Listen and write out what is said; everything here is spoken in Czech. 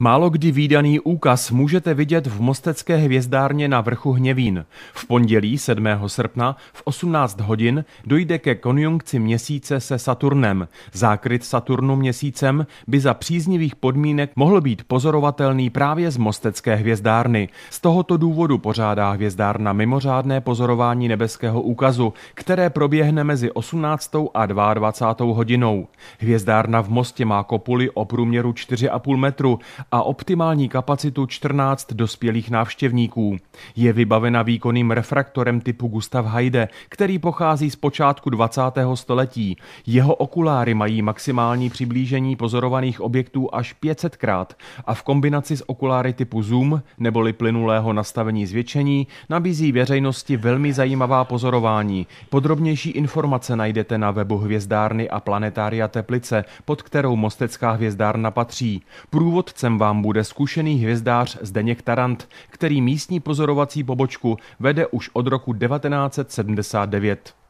Málo kdy výdaný úkaz můžete vidět v Mostecké hvězdárně na vrchu Hněvín. V pondělí 7. srpna v 18 hodin dojde ke konjunkci měsíce se Saturnem. Zákryt Saturnu měsícem by za příznivých podmínek mohl být pozorovatelný právě z Mostecké hvězdárny. Z tohoto důvodu pořádá hvězdárna mimořádné pozorování nebeského úkazu, které proběhne mezi 18. a 22. hodinou. Hvězdárna v Mostě má kopuly o průměru 4,5 metru a optimální kapacitu 14 dospělých návštěvníků. Je vybavena výkonným refraktorem typu Gustav Heide, který pochází z počátku 20. století. Jeho okuláry mají maximální přiblížení pozorovaných objektů až 500 krát a v kombinaci s okuláry typu zoom neboli plynulého nastavení zvětšení nabízí veřejnosti velmi zajímavá pozorování. Podrobnější informace najdete na webu Hvězdárny a Planetária Teplice, pod kterou Mostecká hvězdárna patří. Průvodcem vám bude zkušený hvězdář Zdeněk Tarant, který místní pozorovací pobočku vede už od roku 1979.